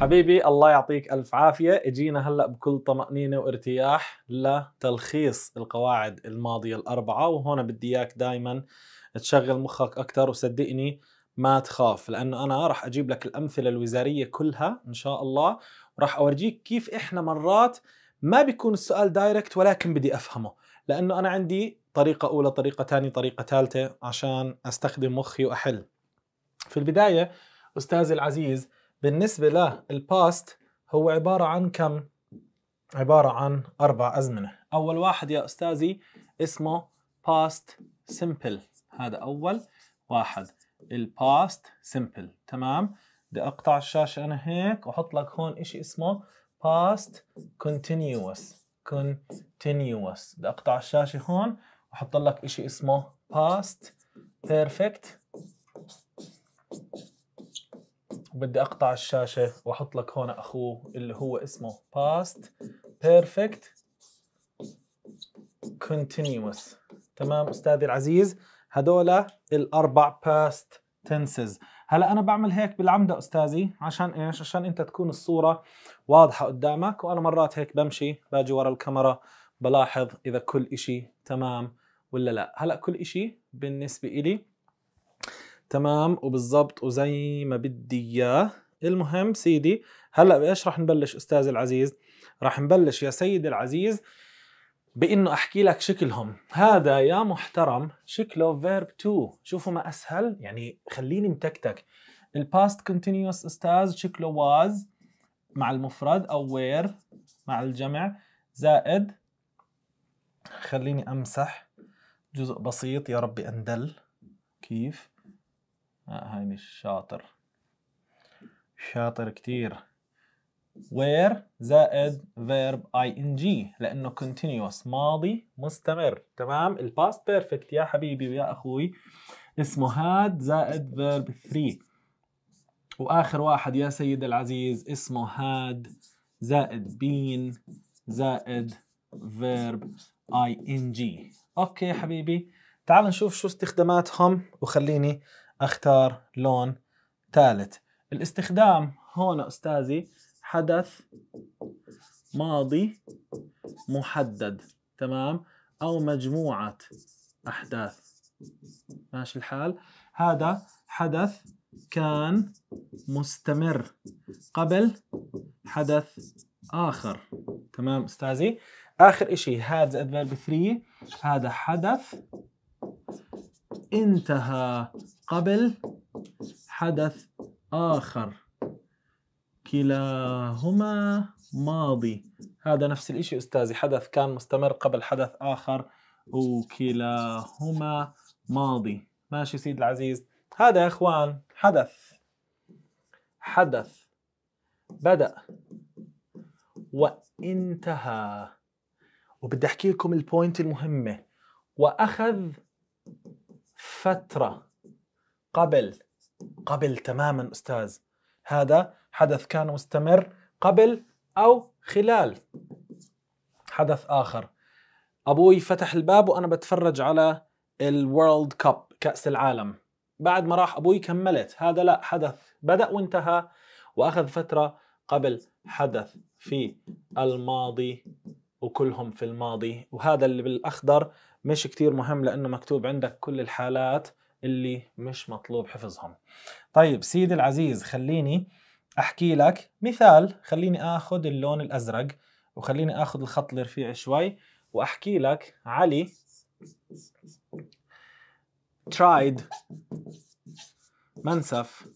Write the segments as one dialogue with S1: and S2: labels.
S1: حبيبي الله يعطيك ألف عافية اجينا هلأ بكل طمأنينة وارتياح لتلخيص القواعد الماضية الأربعة وهنا بدي إياك دايما تشغل مخك أكثر وصدقني ما تخاف لأنه أنا راح أجيب لك الأمثلة الوزارية كلها إن شاء الله وراح أورجيك كيف إحنا مرات ما بيكون السؤال دايركت ولكن بدي أفهمه لأنه أنا عندي طريقة أولى طريقة ثانية طريقة ثالثة عشان أستخدم مخي وأحل في البداية أستاذي العزيز بالنسبة للباست هو عبارة عن كم؟ عبارة عن أربع أزمنة أول واحد يا أستاذي اسمه past simple هذا أول واحد الباست simple تمام بدي أقطع الشاشة أنا هيك وأحط لك هون إشي اسمه past continuous continuous بدي أقطع الشاشة هون وأحط لك إشي اسمه past perfect وبدي اقطع الشاشه واحط لك هون اخوه اللي هو اسمه باست بيرفكت continuous تمام استاذي العزيز هدول الاربع باست تنسز هلا انا بعمل هيك بالعمده استاذي عشان ايش عشان انت تكون الصوره واضحه قدامك وانا مرات هيك بمشي باجي ورا الكاميرا بلاحظ اذا كل إشي تمام ولا لا هلا كل إشي بالنسبه إلي تمام وبالضبط وزي ما بدي اياه المهم سيدي هلا بايش رح نبلش استاذ العزيز رح نبلش يا سيدي العزيز بانه احكي لك شكلهم هذا يا محترم شكله فيرب 2 شوفوا ما اسهل يعني خليني متكتك الباست كونتينيوس استاذ شكله واز مع المفرد او وير مع الجمع زائد خليني امسح جزء بسيط يا ربي اندل كيف لا آه، هاي مش شاطر شاطر كتير where زائد ان ing لأنه continuous ماضي مستمر تمام الباست بيرفكت يا حبيبي ويا أخوي اسمه هاد زائد verb 3 وآخر واحد يا سيد العزيز اسمه هاد زائد بين زائد ان ing اوكي حبيبي تعال نشوف شو استخداماتهم وخليني اختار لون ثالث الاستخدام هون استاذي حدث ماضي محدد تمام او مجموعه احداث ماشي الحال هذا حدث كان مستمر قبل حدث اخر تمام استاذي اخر شيء هذا adverb 3 هذا حدث انتهى قبل حدث آخر كلاهما ماضي هذا نفس الإشي أستاذي حدث كان مستمر قبل حدث آخر وكلاهما ماضي ماشي سيد العزيز هذا يا إخوان حدث حدث بدأ وانتهى وبدي أحكي لكم البوينت المهمة وأخذ فترة قبل قبل تماما استاذ هذا حدث كان مستمر قبل او خلال حدث اخر ابوي فتح الباب وانا بتفرج على الورلد كاب كاس العالم بعد ما راح ابوي كملت هذا لا حدث بدا وانتهى واخذ فتره قبل حدث في الماضي وكلهم في الماضي وهذا اللي بالاخضر مش كتير مهم لانه مكتوب عندك كل الحالات اللي مش مطلوب حفظهم طيب سيدي العزيز خليني احكي لك مثال خليني اخذ اللون الازرق وخليني اخذ الخط الرفيع شوي واحكي لك علي tried منسف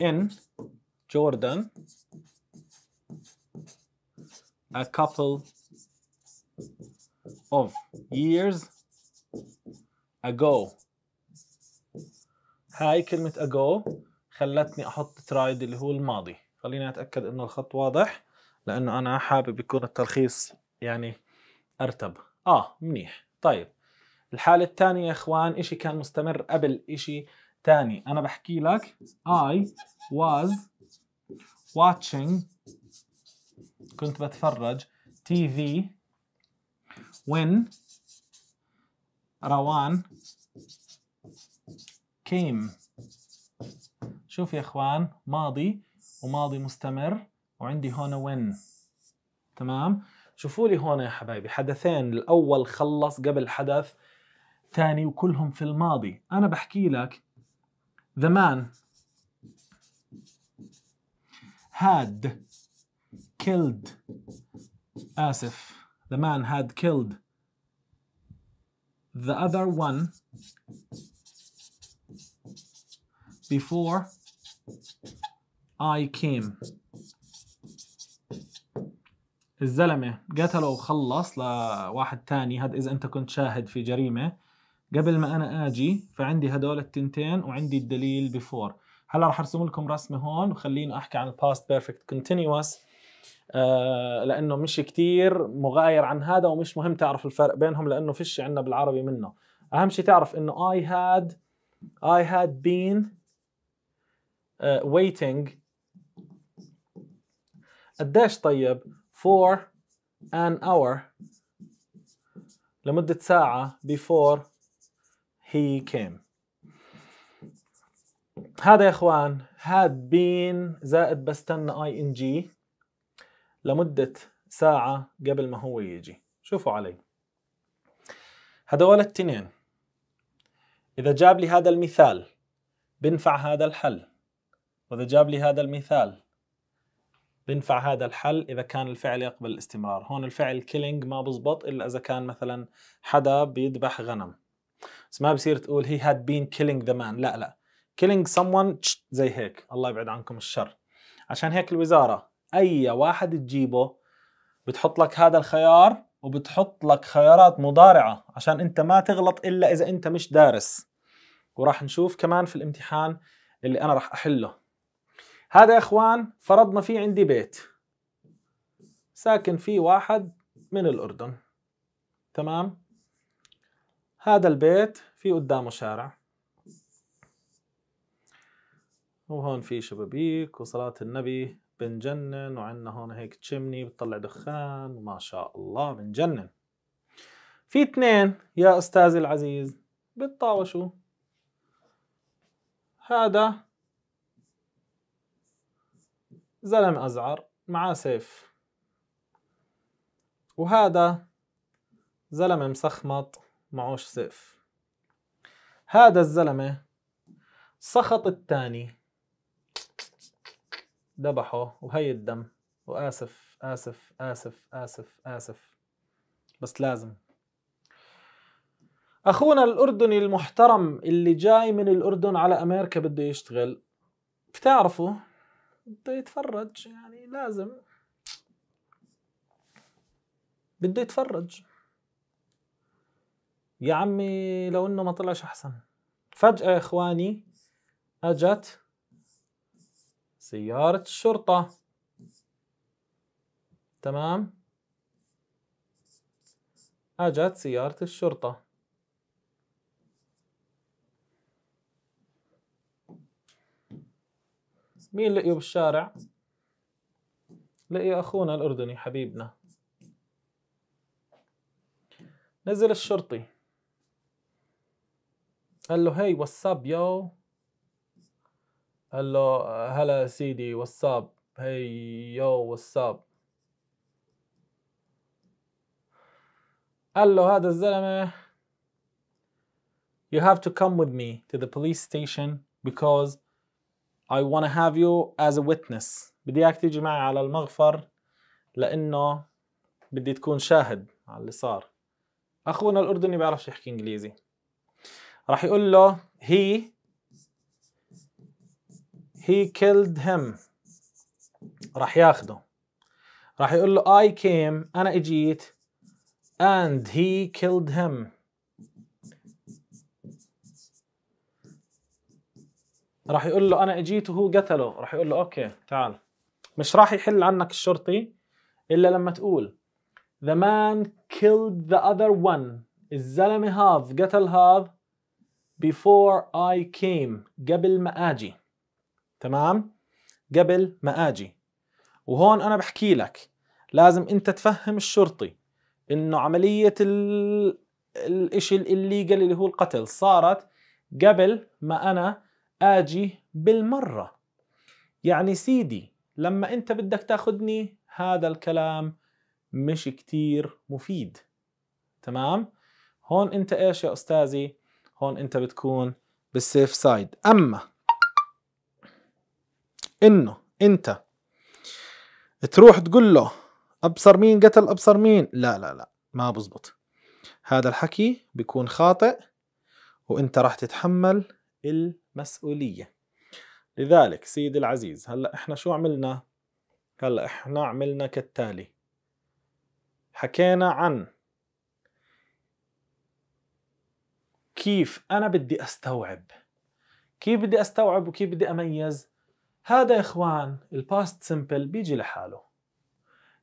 S1: in Jordan a couple of years ago هاي كلمة ago خلتني احط ترايد اللي هو الماضي خليني اتاكد انه الخط واضح لانه انا حابب يكون التلخيص يعني ارتب اه منيح طيب الحالة الثانية يا اخوان اشي كان مستمر قبل اشي ثاني انا بحكي لك I was watching كنت بتفرج TV when روان came شوف يا اخوان ماضي وماضي مستمر وعندي هون when تمام شوفوا لي هون يا حبايبي حدثين الاول خلص قبل حدث ثاني وكلهم في الماضي انا بحكي لك the man had killed اسف the man had killed the other one before I came الزلمة قتله وخلص لواحد تاني هذا إذا أنت كنت شاهد في جريمة قبل ما أنا آجي فعندي هدول التنتين وعندي الدليل بفور هلا رح أرسم لكم رسمة هون وخليني أحكي عن past perfect continuous آه، لانه مش كتير مغاير عن هذا ومش مهم تعرف الفرق بينهم لانه فيش عندنا بالعربي منه اهم شيء تعرف انه I had I had been uh, waiting قديش طيب for an hour لمدة ساعة before he came هذا يا اخوان had been زائد بستنى ing لمدة ساعة قبل ما هو يجي شوفوا علي هدول التنين إذا جاب لي هذا المثال بنفع هذا الحل وإذا جاب لي هذا المثال بنفع هذا الحل إذا كان الفعل يقبل الاستمرار هون الفعل killing ما بزبط إلا إذا كان مثلا حدا بيذبح غنم بس ما بصير تقول he had been killing the man لا لا killing someone زي هيك الله يبعد عنكم الشر عشان هيك الوزارة اي واحد تجيبه بتحط لك هذا الخيار وبتحط لك خيارات مضارعه عشان انت ما تغلط الا اذا انت مش دارس وراح نشوف كمان في الامتحان اللي انا راح احله هذا يا اخوان فرضنا في عندي بيت ساكن فيه واحد من الاردن تمام هذا البيت في قدامه شارع وهون في شبابيك وصلاة النبي بنجنن وعندنا هون هيك تشمني بتطلع دخان ما شاء الله بنجنن في اثنين يا استاذي العزيز بتطاوشوا هذا زلم ازعر معاه سيف وهذا زلمة مسخمط معوش سيف هذا الزلمة سخط الثاني ذبحه وهي الدم وآسف آسف آسف آسف آسف بس لازم أخونا الأردني المحترم اللي جاي من الأردن على أمريكا بده يشتغل بتعرفه بده يتفرج يعني لازم بده يتفرج يا عمي لو انه ما طلعش احسن فجأة يا اخواني اجت سيارة الشرطة تمام أجت سيارة الشرطة مين لقيه بالشارع؟ لقي أخونا الأردني حبيبنا نزل الشرطي قال له هاي واتساب يو هلا هلا سيدي واتساب هي يو واتساب قال له هذا الزلمة you have to come with me to the police station because I want to have you as a witness بدي اياك تيجي معي على المغفر لانه بدي تكون شاهد على اللي صار اخونا الاردني بيعرفش يحكي انجليزي راح يقول له he he killed him راح ياخده راح يقول له I came أنا إجيت and he killed him راح يقول له أنا إجيت وهو قتله راح يقول له أوكي تعال مش راح يحل عنك الشرطي إلا لما تقول The man killed the other one الزلمة هذا قتل هذا before I came قبل ما أجي تمام قبل ما اجي وهون انا بحكي لك لازم انت تفهم الشرطي انه عمليه ال... الاشي الليجل اللي هو القتل صارت قبل ما انا اجي بالمره يعني سيدي لما انت بدك تاخذني هذا الكلام مش كتير مفيد تمام هون انت ايش يا استاذي هون انت بتكون بالسيف سايد اما انه انت تروح تقول له ابصر مين قتل ابصر مين لا لا لا ما بزبط هذا الحكي بيكون خاطئ وانت راح تتحمل المسؤولية لذلك سيدي العزيز هلا احنا شو عملنا هلا احنا عملنا كالتالي حكينا عن كيف انا بدي استوعب كيف بدي استوعب وكيف بدي اميز هذا يا إخوان الباست سمبل بيجي لحاله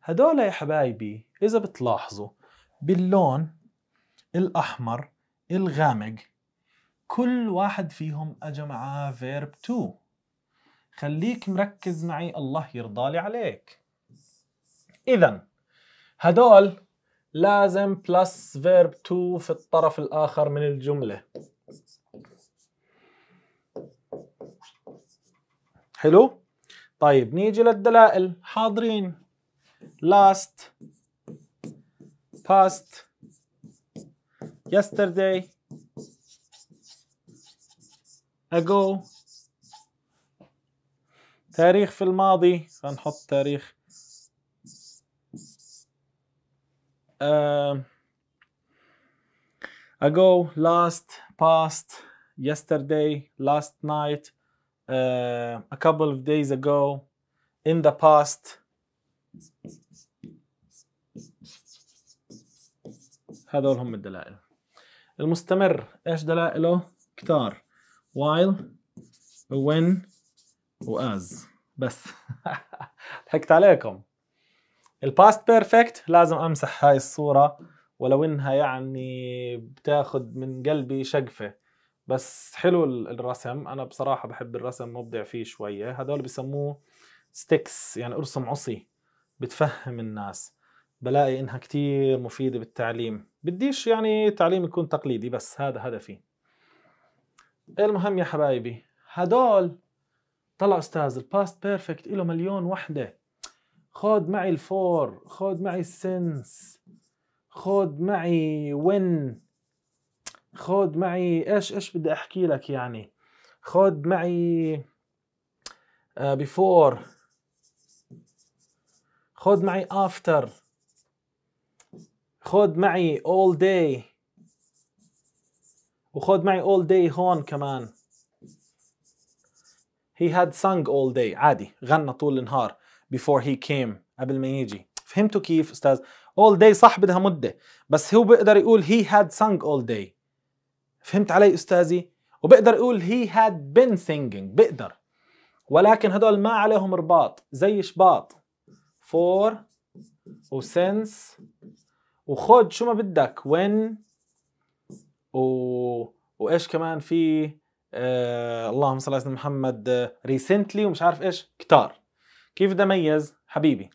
S1: هدول يا حبايبي إذا بتلاحظوا باللون الأحمر الغامق كل واحد فيهم أجا معاه فيرب تو خليك مركز معي الله يرضى لي عليك إذا هدول لازم بلس فيرب تو في الطرف الآخر من الجملة حلو طيب نيجي للدلائل حاضرين last past yesterday ago تاريخ في الماضي هنحط تاريخ uh, ago last past yesterday last night uh, a couple of days ago, in the past. هذول هم الدلائل المستمر ايش دلائله؟ كتار while when as بس ضحكت عليكم الباست بيرفكت لازم امسح هاي الصوره ولو انها يعني بتاخذ من قلبي شقفه بس حلو الرسم انا بصراحه بحب الرسم مبدع فيه شويه هدول بسموه ستيكس يعني ارسم عصي بتفهم الناس بلاقي انها كتير مفيده بالتعليم بديش يعني تعليم يكون تقليدي بس هذا هدفي المهم يا حبايبي هدول طلع استاذ الباست بيرفكت له مليون وحده خود معي الفور خود معي السنس خود معي وين خود معي ايش ايش بدي احكي لك يعني خود معي بيفور آه، خود معي after خود معي all day وخود معي all day هون كمان he had sung all day عادي غنى طول النهار before he came قبل ما يجي فهمتوا كيف استاذ all day صح بدها مدة بس هو بيقدر يقول he had sung all day فهمت علي أستاذي؟ وبقدر أقول هي هاد بن سينجينج بقدر ولكن هدول ما عليهم رباط زي شباط فور و since وخد شو ما بدك وين و وايش كمان في آه اللهم صل على سيدنا محمد ريسنتلي آه، ومش عارف ايش كتار كيف بدي اميز حبيبي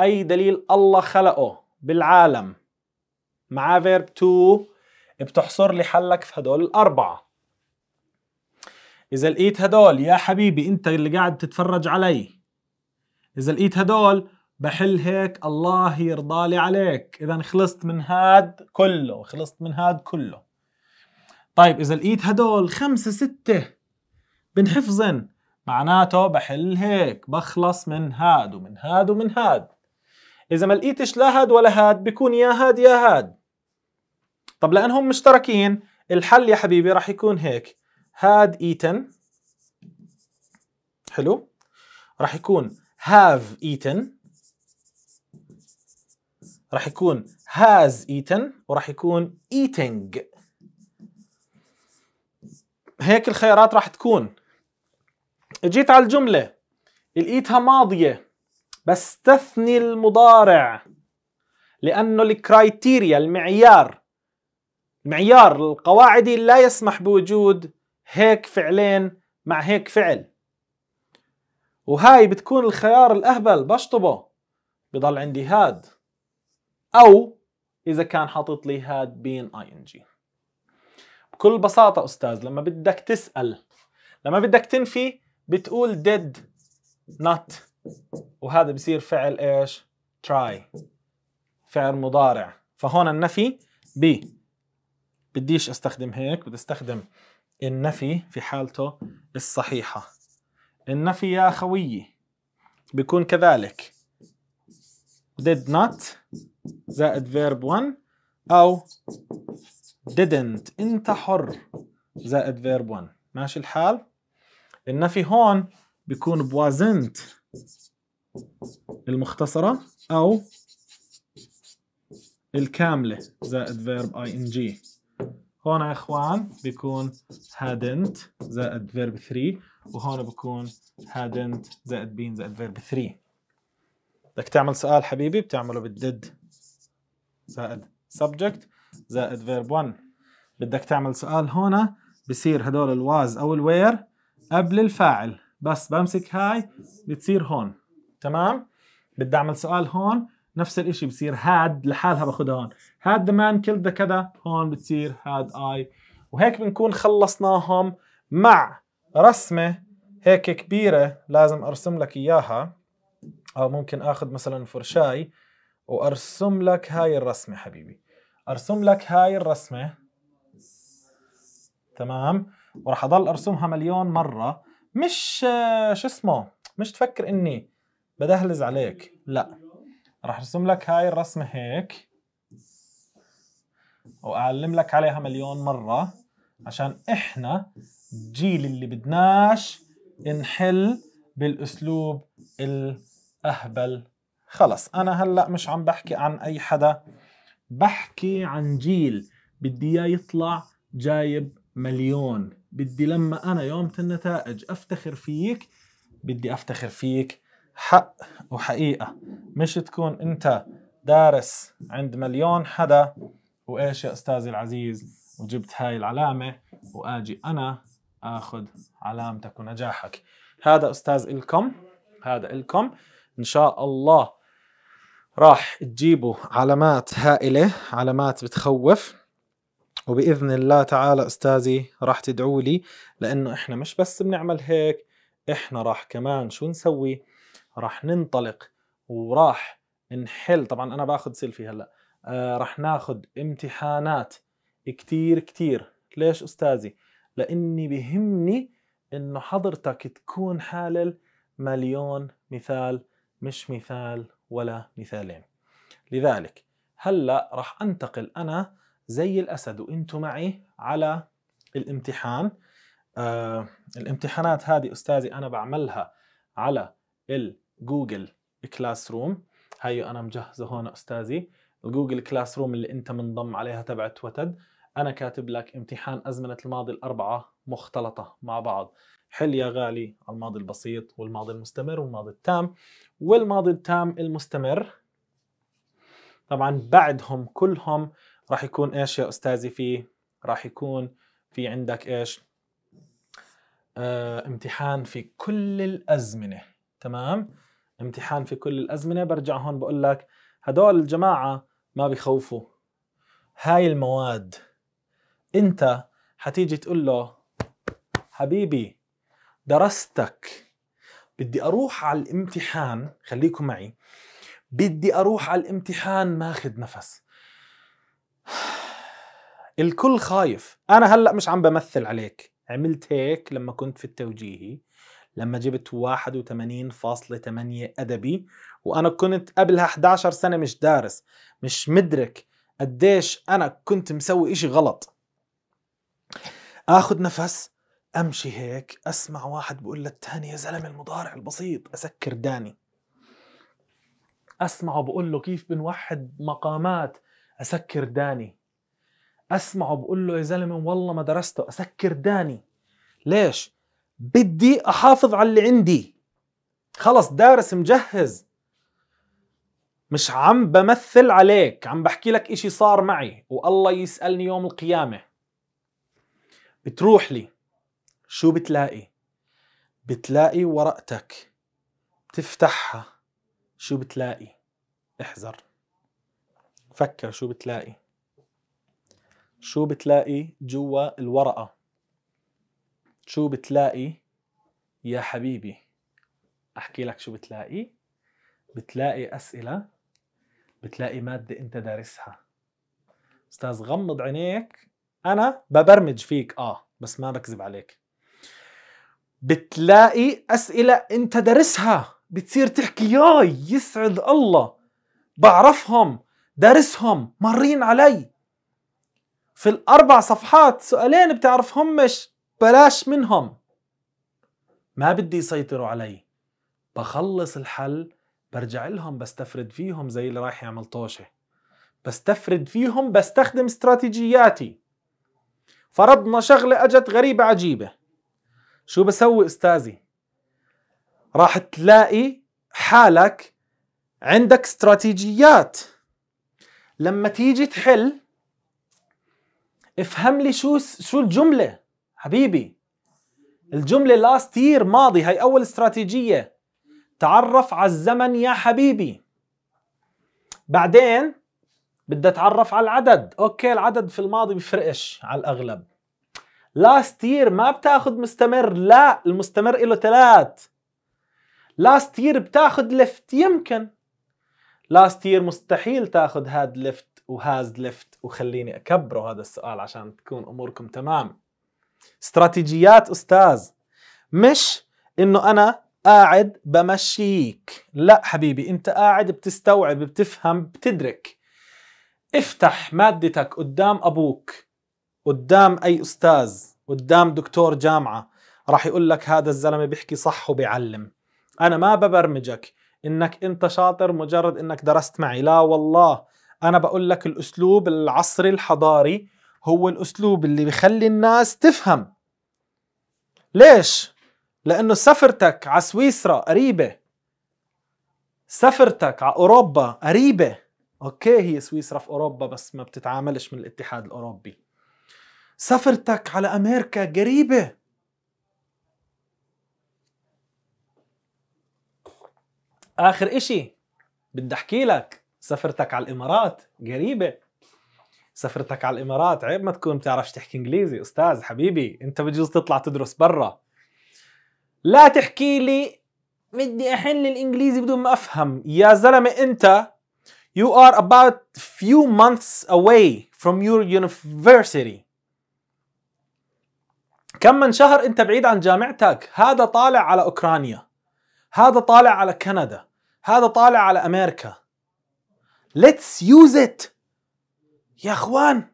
S1: اي دليل الله خلقه بالعالم مع فيرب تو بتحصر لي حلك في هدول الأربعة إذا لقيت هدول يا حبيبي أنت اللي قاعد تتفرج علي إذا لقيت هدول بحل هيك الله يرضى لي عليك إذا خلصت من هاد كله خلصت من هاد كله طيب إذا لقيت هدول خمسة ستة بنحفظن معناته بحل هيك بخلص من هاد ومن هاد ومن هاد إذا ما لقيتش لا هاد ولا هاد بكون يا هاد يا هاد طب لانهم مشتركين الحل يا حبيبي راح يكون هيك هاد ايتن حلو راح يكون هاف ايتن راح يكون هاز ايتن وراح يكون ايتنج هيك الخيارات راح تكون جيت على الجملة لقيتها ماضية بستثني المضارع لأنه الكرايتيريا المعيار معيار القواعدي لا يسمح بوجود هيك فعلين مع هيك فعل وهاي بتكون الخيار الأهبل بشطبه بضل عندي هاد أو إذا كان حاطط لي هاد بين اي ان جي بكل بساطة أستاذ لما بدك تسأل لما بدك تنفي بتقول did not وهذا بصير فعل ايش try فعل مضارع فهون النفي ب بديش استخدم هيك بدي استخدم النفي في حالته الصحيحة النفي يا خويي بيكون كذلك did not زائد verb 1 أو didn't أنت حر زائد verb 1 ماشي الحال النفي هون بيكون wasn't المختصرة أو الكاملة زائد verb ing هون يا اخوان بيكون hadn't زائد verb 3 وهون بكون hadn't زائد been زائد verb 3 بدك تعمل سؤال حبيبي بتعمله بالدid زائد subject زائد verb 1 بدك تعمل سؤال هون بصير هدول الواز او الوير قبل الفاعل بس بمسك هاي بتصير هون تمام بدي اعمل سؤال هون نفس الاشي بصير هاد لحالها باخذها هون هاد ذا مان كيلد ذا كذا هون بتصير هاد اي وهيك بنكون خلصناهم مع رسمه هيك كبيره لازم ارسم لك اياها او ممكن اخذ مثلا فرشاي وارسم لك هاي الرسمه حبيبي ارسم لك هاي الرسمه تمام وراح اضل ارسمها مليون مره مش شو اسمه مش تفكر اني بدهلز عليك لا راح ارسم لك هاي الرسمه هيك واعلم لك عليها مليون مره عشان احنا الجيل اللي بدناش نحل بالاسلوب الاهبل خلص انا هلا مش عم بحكي عن اي حدا بحكي عن جيل بدي اياه يطلع جايب مليون بدي لما انا يوم النتائج افتخر فيك بدي افتخر فيك حق وحقيقة مش تكون أنت دارس عند مليون حدا وإيش يا أستاذي العزيز وجبت هاي العلامة وآجي أنا آخذ علامتك ونجاحك هذا أستاذ إلكم هذا إلكم إن شاء الله راح تجيبوا علامات هائلة علامات بتخوف وبإذن الله تعالى أستاذي راح تدعوا لي لأنه إحنا مش بس بنعمل هيك إحنا راح كمان شو نسوي راح ننطلق وراح نحل طبعا انا باخذ سيلفي هلا آه راح ناخذ امتحانات كتير كتير ليش استاذي لاني بهمني انه حضرتك تكون حالل مليون مثال مش مثال ولا مثالين لذلك هلا راح انتقل انا زي الاسد وانتم معي على الامتحان آه الامتحانات هذه استاذي انا بعملها على ال جوجل كلاس روم هاي انا مجهزه هون استاذي الجوجل كلاس روم اللي انت منضم عليها تبعت وتد انا كاتب لك امتحان ازمنه الماضي الاربعه مختلطه مع بعض حل يا غالي الماضي البسيط والماضي المستمر والماضي التام والماضي التام المستمر طبعا بعدهم كلهم راح يكون ايش يا استاذي في راح يكون في عندك ايش آه امتحان في كل الازمنه تمام امتحان في كل الازمنه برجع هون بقول لك هدول الجماعه ما بخوفوا هاي المواد انت حتيجي تقول له حبيبي درستك بدي اروح على الامتحان خليكم معي بدي اروح على الامتحان ماخذ نفس الكل خايف انا هلا مش عم بمثل عليك عملت هيك لما كنت في التوجيهي لما جبت 81.8 أدبي وأنا كنت قبلها 11 سنة مش دارس مش مدرك قديش أنا كنت مسوي إشي غلط آخذ نفس أمشي هيك أسمع واحد بقول للتاني يا زلمة المضارع البسيط أسكر داني أسمعه بقول له كيف بنوحد مقامات أسكر داني اسمعه بقول له يا زلمه والله ما درسته اسكر داني ليش بدي احافظ على اللي عندي خلص دارس مجهز مش عم بمثل عليك عم بحكي لك اشي صار معي والله يسألني يوم القيامة بتروح لي شو بتلاقي بتلاقي ورقتك بتفتحها شو بتلاقي احذر فكر شو بتلاقي شو بتلاقي جوا الورقة شو بتلاقي يا حبيبي احكي لك شو بتلاقي بتلاقي اسئله بتلاقي ماده انت دارسها استاذ غمض عينيك انا ببرمج فيك اه بس ما بكذب عليك بتلاقي اسئله انت دارسها بتصير تحكي ياي يسعد الله بعرفهم دارسهم مرين علي في الاربع صفحات سؤالين بتعرفهمش بلاش منهم ما بدي يسيطروا علي بخلص الحل برجع لهم بستفرد فيهم زي اللي رايح يعمل طوشه بستفرد فيهم بستخدم استراتيجياتي فرضنا شغلة أجت غريبة عجيبة شو بسوي أستاذي راح تلاقي حالك عندك استراتيجيات لما تيجي تحل افهم لي شو شو الجمله حبيبي الجملة last year ماضي هي أول استراتيجية تعرف على الزمن يا حبيبي بعدين بدي اتعرف على العدد اوكي العدد في الماضي بفرقش على الاغلب لاست يير ما بتاخد مستمر لا المستمر له ثلاث لاست يير بتاخد lift يمكن لاست يير مستحيل تاخد هاد lift وهاز lift وخليني اكبره هذا السؤال عشان تكون اموركم تمام استراتيجيات أستاذ مش إنه أنا قاعد بمشيك لا حبيبي أنت قاعد بتستوعب بتفهم بتدرك افتح مادتك قدام أبوك قدام أي أستاذ قدام دكتور جامعة راح يقول لك هذا الزلمة بيحكي صح وبيعلم أنا ما ببرمجك إنك أنت شاطر مجرد إنك درست معي لا والله أنا بقول لك الأسلوب العصري الحضاري هو الأسلوب اللي بخلي الناس تفهم ليش؟ لأنه سفرتك على سويسرا قريبة سفرتك على أوروبا قريبة أوكي هي سويسرا في أوروبا بس ما بتتعاملش من الاتحاد الأوروبي سفرتك على أمريكا قريبة آخر إشي بدي أحكي لك سفرتك على الإمارات قريبة سفرتك على الامارات عيب ما تكون بتعرفش تحكي انجليزي استاذ حبيبي انت بجوز تطلع تدرس برا لا تحكي لي بدي احل الانجليزي بدون ما افهم يا زلمه انت you are about few months away from your university كم من شهر انت بعيد عن جامعتك هذا طالع على اوكرانيا هذا طالع على كندا هذا طالع على امريكا let's use it يا اخوان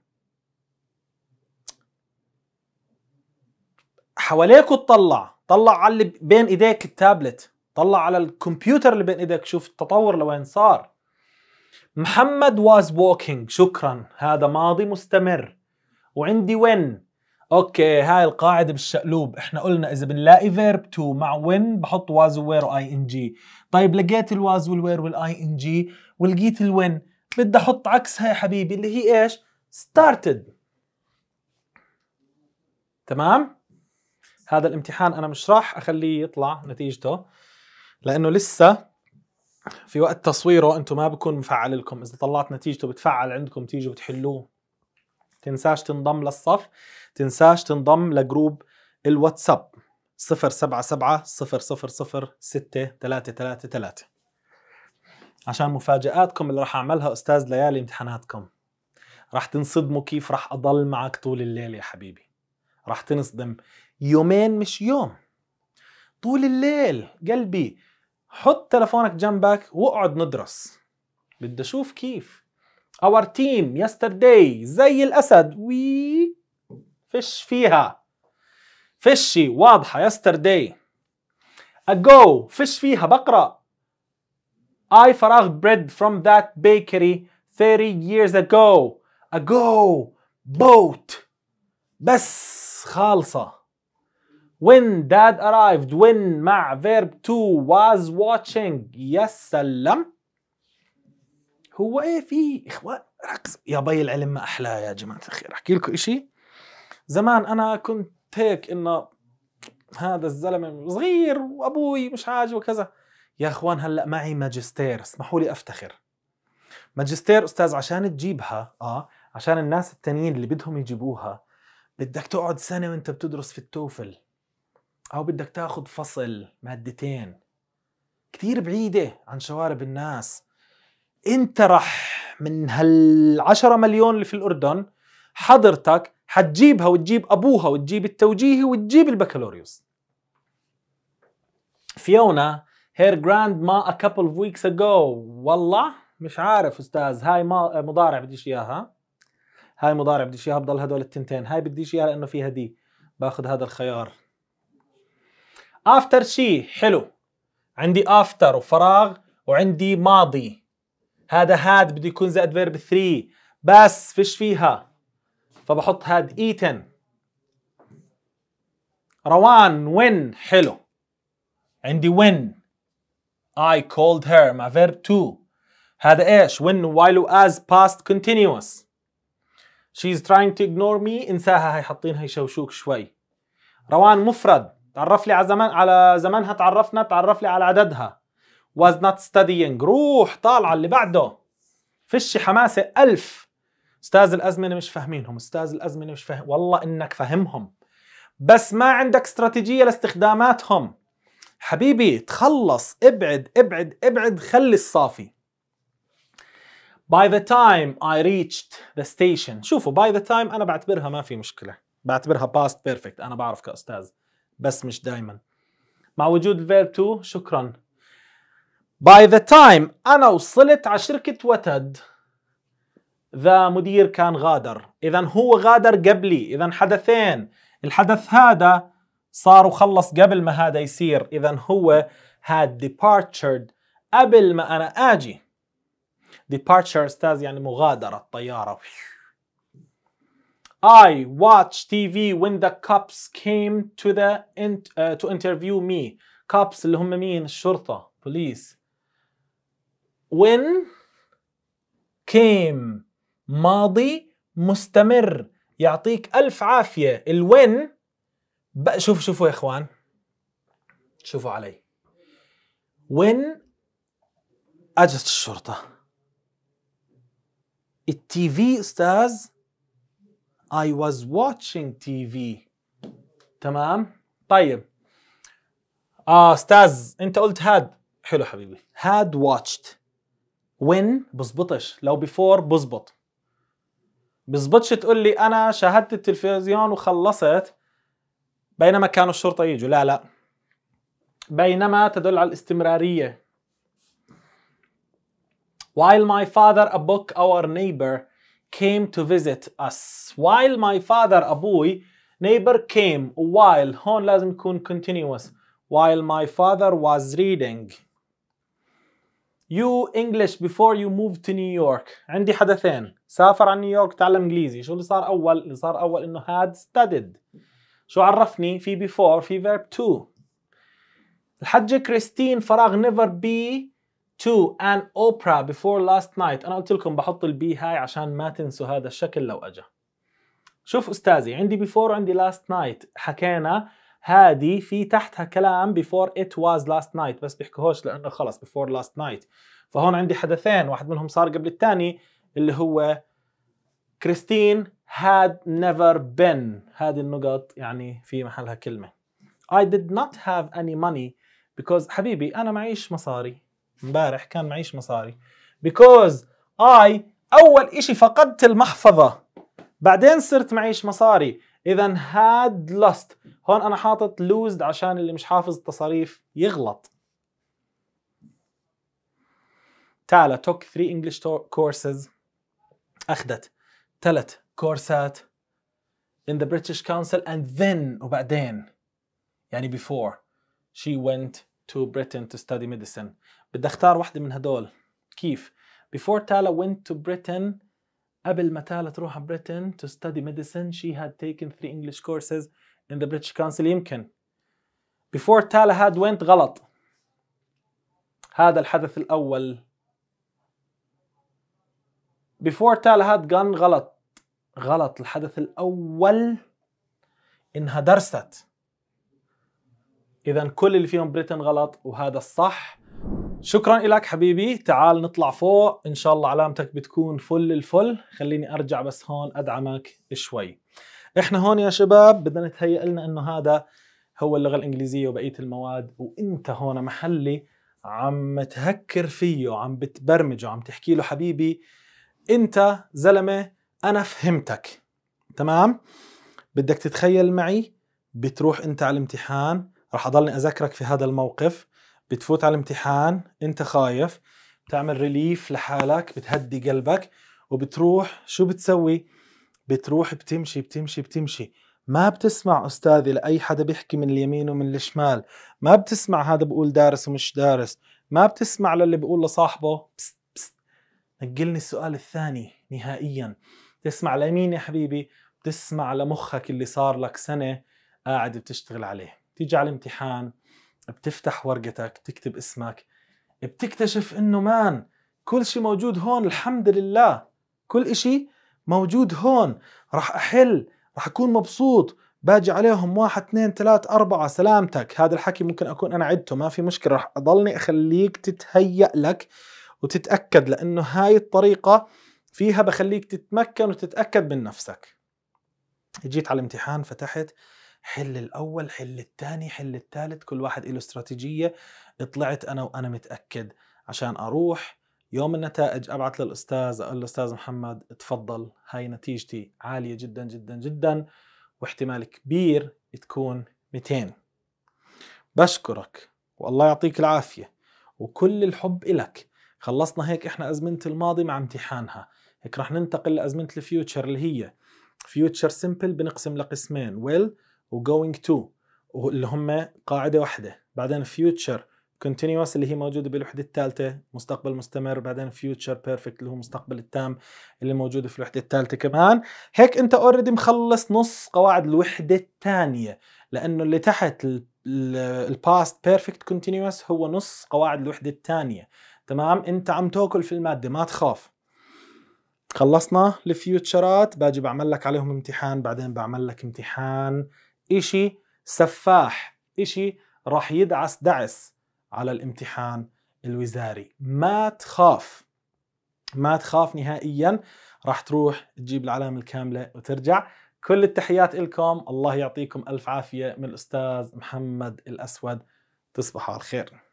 S1: حواليكوا وتطلع طلع على اللي بين ايديك التابلت طلع على الكمبيوتر اللي بين ايديك شوف التطور لوين صار محمد واز ووكينج شكرا هذا ماضي مستمر وعندي وين اوكي هاي القاعدة بالشقلوب احنا قلنا اذا بنلاقي فيرب تو مع وين بحط واز وير واي ان جي طيب لقيت الواز والوير والاي ان جي ولقيت الوين بدي احط عكسها يا حبيبي اللي هي ايش started تمام هذا الامتحان انا مش راح اخليه يطلع نتيجته لانه لسه في وقت تصويره انتم ما بكون مفعل لكم اذا طلعت نتيجته بتفعل عندكم تيجوا بتحلوه تنساش تنضم للصف تنساش تنضم لجروب الواتساب 077 000 6 عشان مفاجآتكم اللي رح أعملها أستاذ ليالي امتحاناتكم رح تنصدموا كيف رح أضل معك طول الليل يا حبيبي رح تنصدم يومين مش يوم طول الليل قلبي حط تلفونك جنبك واقعد ندرس بدي أشوف كيف Our team yesterday زي الأسد وي فش فيها فشي واضحة yesterday ago فش فيها بقرأ I فراغ bread from that bakery 30 years ago ago boat بس خالصة when dad arrived when مع verb to was watching يا سلم. هو ايه في اخوان ركز يا بي العلم ما احلاه يا جماعة الخير احكي لكم اشي زمان انا كنت هيك انه هذا الزلمة صغير وابوي مش عاجبه وكذا يا اخوان هلا معي ماجستير اسمحوا لي افتخر ماجستير استاذ عشان تجيبها اه عشان الناس التانيين اللي بدهم يجيبوها بدك تقعد سنه وانت بتدرس في التوفل او بدك تاخذ فصل مادتين كثير بعيده عن شوارب الناس انت رح من هالعشرة مليون اللي في الاردن حضرتك حتجيبها وتجيب ابوها وتجيب التوجيهي وتجيب البكالوريوس فيونا هير جراند ما a couple of weeks ago والله مش عارف استاذ هاي ما مضارع بديش اياها هاي مضارع بديش اياها بضل هدول التنتين هاي بديش اياها لانه فيها دي باخذ هذا الخيار after شي حلو عندي after وفراغ وعندي ماضي هذا هاد بده يكون زائد فيرب 3 بس فيش فيها فبحط هاد eaten روان وين حلو عندي وين I called her مع verb to هذا ايش when while as past continuous she's trying to ignore me انساها هي حاطينها يشوشوك شوي روان مفرد تعرف لي على زمان على زمانها تعرفنا تعرف لي على عددها was not studying روح طالعة اللي بعده فيش حماسة ألف أستاذ الأزمنة مش فاهمينهم أستاذ الأزمنة مش فاهم والله إنك فاهمهم بس ما عندك استراتيجية لاستخداماتهم حبيبي تخلص ابعد ابعد ابعد خلي الصافي By the time I reached the station شوفوا by the time أنا بعتبرها ما في مشكلة بعتبرها past perfect أنا بعرف كأستاذ بس مش دايما مع وجود الفيرب تو شكرا By the time أنا وصلت على شركة وتد ذا مدير كان غادر إذا هو غادر قبلي إذا حدثين الحدث هذا صار وخلص قبل ما هذا يصير اذا هو had departed قبل ما انا اجي departure استاذ يعني مغادرة الطيارة I watched TV when the cops came to the int uh, to interview me cops اللي هم مين الشرطة police when came ماضي مستمر يعطيك ألف عافية الوين بقى شوفوا شوفوا يا اخوان شوفوا علي when اجت الشرطه التي في استاذ I was watching TV تمام طيب آه استاذ انت قلت هاد حلو حبيبي هاد واتشت وين بزبطش لو بيفور بزبط بزبطش تقول لي انا شاهدت التلفزيون وخلصت بينما كانوا الشرطة يجوا لا لا بينما تدل على الاستمرارية While my father a book our neighbor came to visit us While my father أبوي neighbor came while هون لازم يكون continuous While my father was reading You English before you moved to New York عندي حدثين سافر عن نيويورك تعلم انجليزي شو اللي صار اول اللي صار اول انه had studied شو عرفني في بيفور في فيرب تو الحجة كريستين فراغ نيفر بي تو ان اوبرا بيفور لاست نايت أنا قلت لكم بحط البي هاي عشان ما تنسوا هذا الشكل لو أجا شوف أستاذي عندي بيفور وعندي لاست نايت حكينا هذه في تحتها كلام بيفور ات واز لاست نايت بس بيحكوهوش لأنه خلص بيفور لاست نايت فهون عندي حدثين واحد منهم صار قبل الثاني اللي هو كريستين had never been هذه النقط يعني في محلها كلمة I did not have any money because حبيبي أنا معيش مصاري امبارح كان معيش مصاري because I أول إشي فقدت المحفظة بعدين صرت معيش مصاري إذا had lost هون أنا حاطط lost عشان اللي مش حافظ التصاريف يغلط تالا took three English courses أخذت ثلاث كورسات in the British Council and then وبعدين يعني before she went to Britain to study medicine بدي اختار واحدة من هدول كيف before Tala went to Britain قبل ما تالا تروح على بريتن to study medicine she had taken three English courses in the British Council يمكن before تالا had went غلط هذا الحدث الأول before تالا had gone غلط غلط الحدث الأول إنها درست إذا كل اللي فيهم بريتن غلط وهذا الصح شكرا لك حبيبي تعال نطلع فوق إن شاء الله علامتك بتكون فل الفل خليني أرجع بس هون أدعمك شوي إحنا هون يا شباب بدنا نتهيأ لنا إنه هذا هو اللغة الإنجليزية وبقية المواد وإنت هون محلي عم تهكر فيه عم بتبرمجه عم تحكي له حبيبي انت زلمه انا فهمتك تمام بدك تتخيل معي بتروح انت على الامتحان رح اضلني اذكرك في هذا الموقف بتفوت على الامتحان انت خايف بتعمل ريليف لحالك بتهدي قلبك وبتروح شو بتسوي بتروح بتمشي بتمشي بتمشي ما بتسمع أستاذي لأي حدا بيحكي من اليمين ومن الشمال ما بتسمع هذا بقول دارس ومش دارس ما بتسمع للي بقول لصاحبه بس بس نقلني السؤال الثاني نهائياً بتسمع لمين يا حبيبي بتسمع لمخك اللي صار لك سنة قاعد بتشتغل عليه بتيجي على الامتحان بتفتح ورقتك بتكتب اسمك بتكتشف انه مان كل شيء موجود هون الحمد لله كل شيء موجود هون راح أحل راح أكون مبسوط باجي عليهم واحد اثنين ثلاث أربعة سلامتك هذا الحكي ممكن أكون أنا عدته ما في مشكلة رح أضلني أخليك تتهيأ لك وتتأكد لأنه هاي الطريقة فيها بخليك تتمكن وتتاكد من نفسك جيت على الامتحان فتحت حل الاول حل الثاني حل الثالث كل واحد له استراتيجيه طلعت انا وانا متاكد عشان اروح يوم النتائج ابعث للاستاذ اقول له استاذ محمد تفضل هاي نتيجتي عاليه جدا جدا جدا واحتمال كبير تكون 200 بشكرك والله يعطيك العافيه وكل الحب إلك خلصنا هيك احنا ازمنه الماضي مع امتحانها هيك راح ننتقل لازمنه الفيوتشر اللي هي فيوتشر سمبل بنقسم لقسمين ويل وجوينج تو اللي هم قاعده واحده بعدين فيوتشر كونتينوس اللي هي موجوده بالوحده الثالثه مستقبل مستمر بعدين فيوتشر بيرفكت اللي هو المستقبل التام اللي موجوده في الوحده الثالثه كمان هيك انت اوريدي مخلص نص قواعد الوحده الثانيه لانه اللي تحت الباست بيرفكت كونتينوس هو نص قواعد الوحده الثانيه تمام انت عم تاكل في الماده ما تخاف خلصنا الفيوتشرات باجي بعمل لك عليهم امتحان بعدين بعمل لك امتحان إشي سفاح إشي راح يدعس دعس على الامتحان الوزاري ما تخاف ما تخاف نهائيا راح تروح تجيب العلامة الكاملة وترجع كل التحيات لكم الله يعطيكم ألف عافية من الأستاذ محمد الأسود تصبحوا على خير